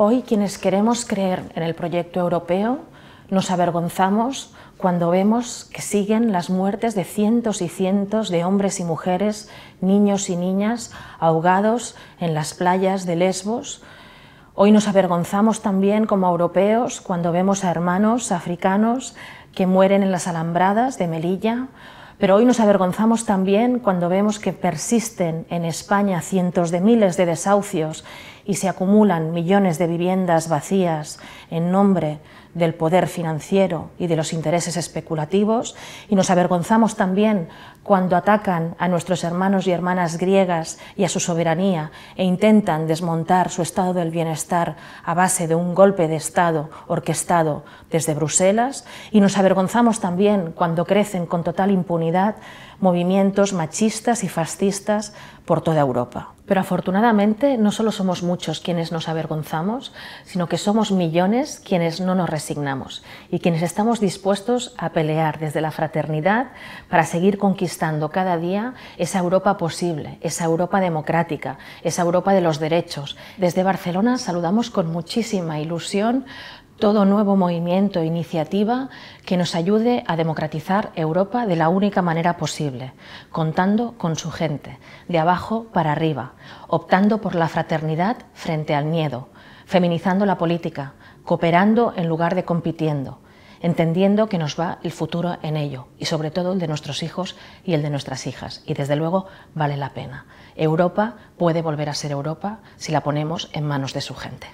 Hoy quienes queremos creer en el proyecto europeo nos avergonzamos cuando vemos que siguen las muertes de cientos y cientos de hombres y mujeres, niños y niñas, ahogados en las playas de Lesbos. Hoy nos avergonzamos también como europeos cuando vemos a hermanos africanos que mueren en las alambradas de Melilla, pero hoy nos avergonzamos también cuando vemos que persisten en España cientos de miles de desahucios y se acumulan millones de viviendas vacías en nombre del poder financiero y de los intereses especulativos y nos avergonzamos también cuando atacan a nuestros hermanos y hermanas griegas y a su soberanía e intentan desmontar su estado del bienestar a base de un golpe de Estado orquestado desde Bruselas y nos avergonzamos también cuando crecen con total impunidad movimientos machistas y fascistas por toda Europa. Pero afortunadamente no solo somos muchos quienes nos avergonzamos, sino que somos millones quienes no nos resignamos y quienes estamos dispuestos a pelear desde la fraternidad para seguir conquistando cada día esa Europa posible, esa Europa democrática, esa Europa de los derechos. Desde Barcelona saludamos con muchísima ilusión todo nuevo movimiento e iniciativa que nos ayude a democratizar Europa de la única manera posible, contando con su gente, de abajo para arriba, optando por la fraternidad frente al miedo, feminizando la política, cooperando en lugar de compitiendo, entendiendo que nos va el futuro en ello y sobre todo el de nuestros hijos y el de nuestras hijas. Y desde luego vale la pena. Europa puede volver a ser Europa si la ponemos en manos de su gente.